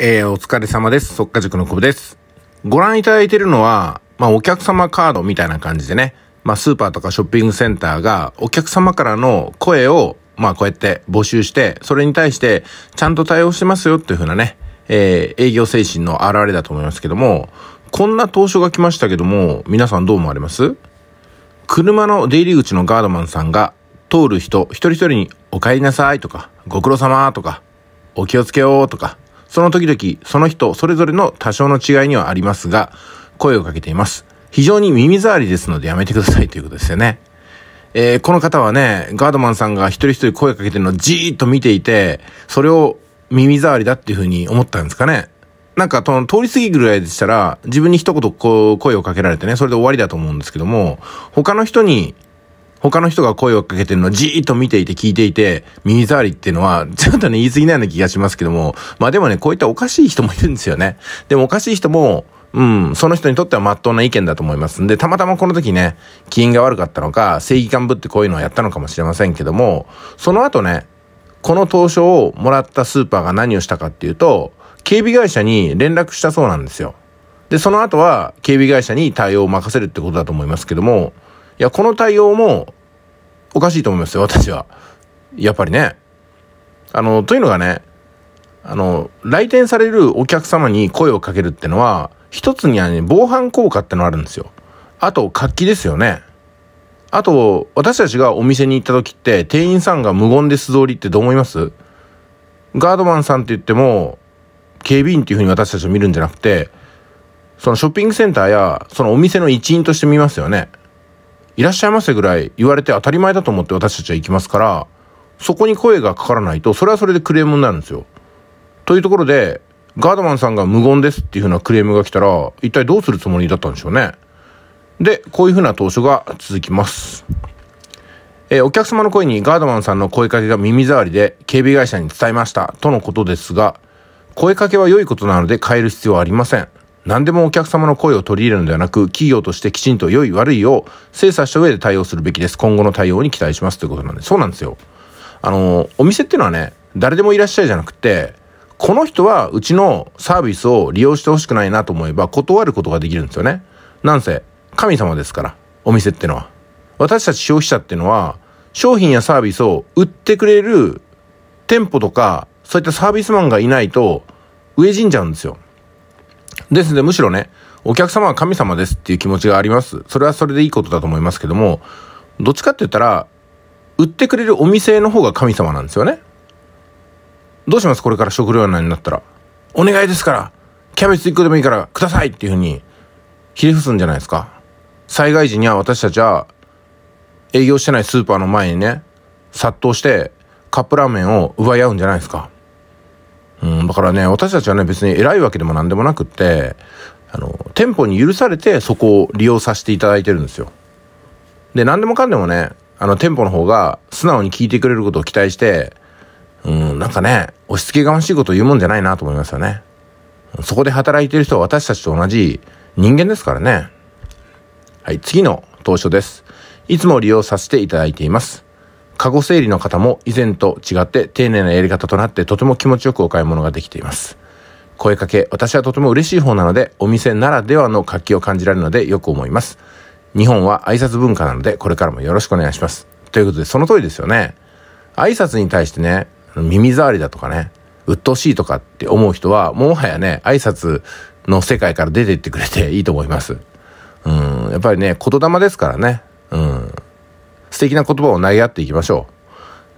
えー、お疲れ様です。速化塾のコブです。ご覧いただいているのは、まあ、お客様カードみたいな感じでね、まあ、スーパーとかショッピングセンターがお客様からの声を、まあ、こうやって募集して、それに対してちゃんと対応してますよっていう風なね、えー、営業精神の表れだと思いますけども、こんな投書が来ましたけども、皆さんどう思われます車の出入り口のガードマンさんが、通る人一人一人にお帰りなさいとか、ご苦労様とか、お気をつけようとか、その時々、その人、それぞれの多少の違いにはありますが、声をかけています。非常に耳障りですのでやめてくださいということですよね。えー、この方はね、ガードマンさんが一人一人声かけてるのをじーっと見ていて、それを耳障りだっていうふうに思ったんですかね。なんか、通り過ぎぐらいでしたら、自分に一言こう、声をかけられてね、それで終わりだと思うんですけども、他の人に他の人が声をかけてるのじーっと見ていて聞いていて、耳障りっていうのは、ちょっとね、言い過ぎないような気がしますけども、まあでもね、こういったおかしい人もいるんですよね。でもおかしい人も、うん、その人にとっては真っ当な意見だと思いますんで、たまたまこの時ね、機嫌が悪かったのか、正義感ぶってこういうのをやったのかもしれませんけども、その後ね、この投書をもらったスーパーが何をしたかっていうと、警備会社に連絡したそうなんですよ。で、その後は警備会社に対応を任せるってことだと思いますけども、いや、この対応もおかしいと思いますよ、私は。やっぱりね。あの、というのがね、あの、来店されるお客様に声をかけるってのは、一つにはね、防犯効果ってのあるんですよ。あと、活気ですよね。あと、私たちがお店に行った時って、店員さんが無言で素通りってどう思いますガードマンさんって言っても、警備員っていうふうに私たちを見るんじゃなくて、そのショッピングセンターや、そのお店の一員として見ますよね。いらっしゃいませぐらい言われて当たり前だと思って私たちは行きますから、そこに声がかからないと、それはそれでクレームになるんですよ。というところで、ガードマンさんが無言ですっていうふうなクレームが来たら、一体どうするつもりだったんでしょうね。で、こういうふうな投書が続きます。えー、お客様の声にガードマンさんの声かけが耳障りで警備会社に伝えましたとのことですが、声かけは良いことなので変える必要はありません。何でもお客様の声を取り入れるのではなく、企業としてきちんと良い悪いを精査した上で対応するべきです。今後の対応に期待しますということなんで、そうなんですよ。あの、お店っていうのはね、誰でもいらっしゃいじゃなくて、この人はうちのサービスを利用してほしくないなと思えば断ることができるんですよね。なんせ、神様ですから、お店ってのは。私たち消費者っていうのは、商品やサービスを売ってくれる店舗とか、そういったサービスマンがいないと、飢え死んじゃうんですよ。ですので、むしろね、お客様は神様ですっていう気持ちがあります。それはそれでいいことだと思いますけども、どっちかって言ったら、売ってくれるお店の方が神様なんですよね。どうしますこれから食料難になったら。お願いですから、キャベツ1個でもいいからくださいっていうふうに、ひれ伏すんじゃないですか。災害時には私たちは、営業してないスーパーの前にね、殺到して、カップラーメンを奪い合うんじゃないですか。うん、だからね、私たちはね、別に偉いわけでも何でもなくって、あの、店舗に許されてそこを利用させていただいてるんですよ。で、何でもかんでもね、あの、店舗の方が素直に聞いてくれることを期待して、うん、なんかね、押し付けがましいことを言うもんじゃないなと思いますよね。そこで働いてる人は私たちと同じ人間ですからね。はい、次の投書です。いつも利用させていただいています。カゴ整理の方も以前と違って丁寧なやり方となってとても気持ちよくお買い物ができています。声かけ、私はとても嬉しい方なので、お店ならではの活気を感じられるのでよく思います。日本は挨拶文化なので、これからもよろしくお願いします。ということで、その通りですよね。挨拶に対してね、耳障りだとかね、鬱陶しいとかって思う人は、もはやね、挨拶の世界から出ていってくれていいと思います。うん、やっぱりね、言霊ですからね。素敵な言葉を投げ合っていきましょ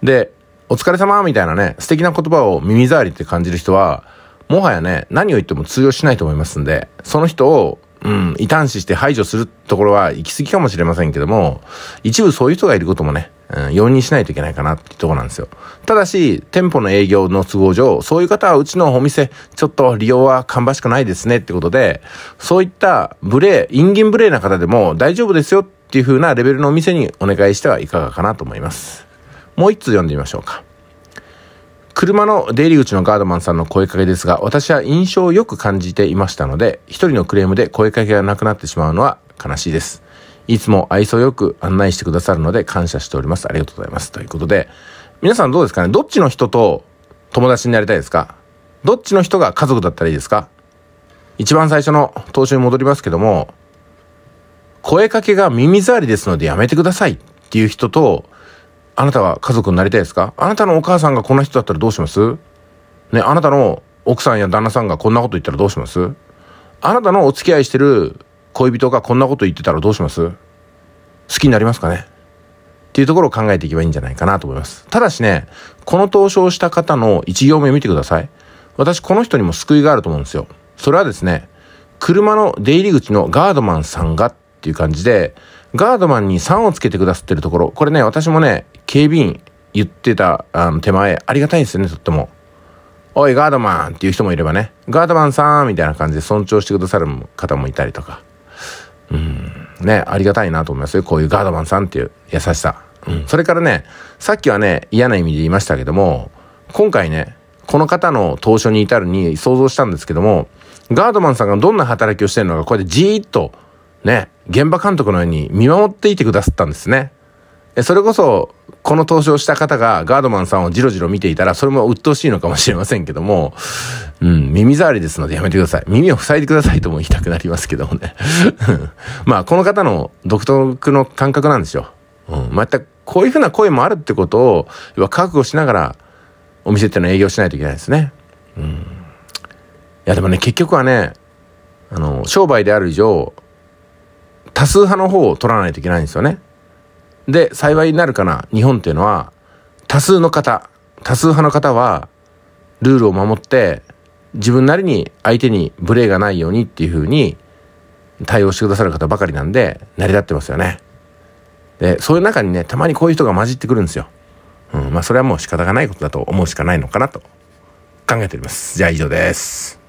う。で、お疲れ様みたいなね、素敵な言葉を耳障りって感じる人は、もはやね、何を言っても通用しないと思いますんで、その人を、うん、異端視して排除するところは行き過ぎかもしれませんけども、一部そういう人がいることもね、うん、容認しないといけないかなってとこなんですよ。ただし、店舗の営業の都合上、そういう方はうちのお店、ちょっと利用は芳しくないですねってことで、そういった無礼、陰銀無礼な方でも大丈夫ですよってっていう風なレベルのお店にお願いしてはいかがかなと思います。もう一通読んでみましょうか。車の出入り口のガードマンさんの声かけですが、私は印象をよく感じていましたので、一人のクレームで声かけがなくなってしまうのは悲しいです。いつも愛想よく案内してくださるので感謝しております。ありがとうございます。ということで、皆さんどうですかねどっちの人と友達になりたいですかどっちの人が家族だったらいいですか一番最初の投資に戻りますけども、声かけが耳障りですのでやめてくださいっていう人と、あなたは家族になりたいですかあなたのお母さんがこんな人だったらどうしますね、あなたの奥さんや旦那さんがこんなこと言ったらどうしますあなたのお付き合いしてる恋人がこんなこと言ってたらどうします好きになりますかねっていうところを考えていけばいいんじゃないかなと思います。ただしね、この投資をした方の1行目見てください。私この人にも救いがあると思うんですよ。それはですね、車の出入り口のガードマンさんがっっていう感じで、ガードマンに3をつけてくださってるところ、これね、私もね、警備員言ってたあの手前、ありがたいんですよね、とっても。おい、ガードマンっていう人もいればね、ガードマンさんみたいな感じで尊重してくださる方もいたりとか。うん、ね、ありがたいなと思いますよ。こういうガードマンさんっていう優しさ。うん、それからね、さっきはね、嫌な意味で言いましたけども、今回ね、この方の当初に至るに想像したんですけども、ガードマンさんがどんな働きをしてるのか、こうやってじーっと、ね、現場監督のように見守っていてくださったんですね。それこそ、この投資をした方がガードマンさんをじろじろ見ていたら、それも鬱陶しいのかもしれませんけども、うん、耳障りですのでやめてください。耳を塞いでくださいとも言いたくなりますけどもね。まあ、この方の独特の感覚なんですよ。うん、また、こういうふうな声もあるってことを、覚悟しながら、お店っての営業しないといけないですね。うん。いや、でもね、結局はね、あの、商売である以上、多数派の方を取らないといけないんですよね。で、幸いになるかな、日本っていうのは、多数の方、多数派の方は、ルールを守って、自分なりに相手に無礼がないようにっていうふうに対応してくださる方ばかりなんで、成り立ってますよね。で、そういう中にね、たまにこういう人が混じってくるんですよ。うん、まあそれはもう仕方がないことだと思うしかないのかなと考えております。じゃあ以上です。